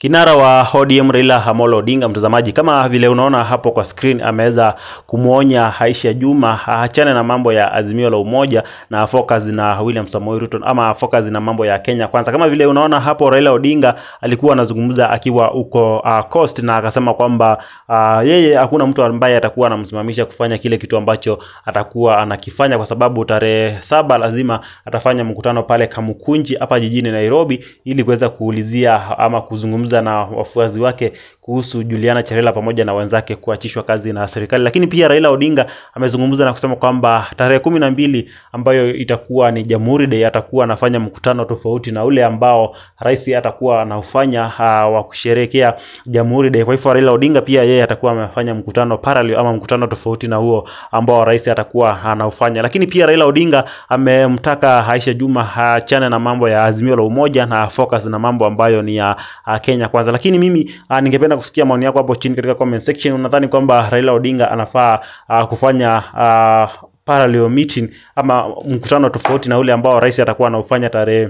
Kinara wa ODM Raila Amolo Odinga, mtazamaji, kama vile unaona hapo kwa screen, ameweza kumwonya Aisha Juma aachane na mambo ya Azimio la Umoja na focus na William Samoei Ruto ama focus na mambo ya Kenya kwanza. Kama vile unaona hapo, Raila Odinga alikuwa anazungumza akiwa uko uh, Coast na akasema kwamba uh, yeye hakuna mtu ambaye atakuwa anamsimamisha kufanya kile kitu ambacho atakuwa anakifanya, kwa sababu tarehe saba lazima atafanya mkutano pale Kamukunji hapa jijini Nairobi ili kuweza kuulizia ama kuzungumza akizungumza na wafuazi wake kuhusu Juliana charela pamoja na wenzake kuachishwa kazi na serikali. Lakini pia Raila Odinga amezungumza na kusema kwamba tarehe kumi na mbili ambayo itakuwa ni Jamhuri Day atakuwa anafanya mkutano tofauti na ule ambao rais atakuwa anaufanya ah, wa kusherehekea Jamhuri Day. Kwa hivyo Raila Odinga pia yeye atakuwa amefanya mkutano parallel ama mkutano tofauti na huo ambao rais atakuwa anaufanya. Lakini pia Raila Odinga amemtaka Aisha Juma achane na mambo ya Azimio la Umoja na focus na mambo ambayo ni ya ah, Kenya kwanza. Lakini mimi ah, ningependa kusikia maoni yako hapo chini katika comment section. Unadhani kwamba Raila Odinga anafaa uh, kufanya uh, parallel meeting ama mkutano tofauti na ule ambao rais atakuwa anaufanya tarehe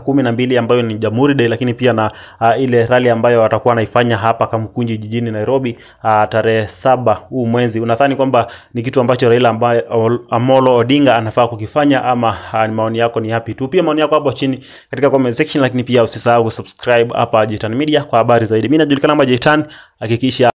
kumi na mbili ambayo ni Jamhuri Day, lakini pia na uh, ile rali ambayo watakuwa wanaifanya hapa Kamkunji jijini Nairobi uh, tarehe saba huu mwezi. Unadhani kwamba ni kitu ambacho Raila ambayo Amolo Odinga anafaa kukifanya ama uh, maoni yako ni yapi? pia maoni yako hapo chini katika comment section, lakini pia usisahau kusubscribe hapa Jitan Media kwa habari zaidi. mi najulikana kama hakikisha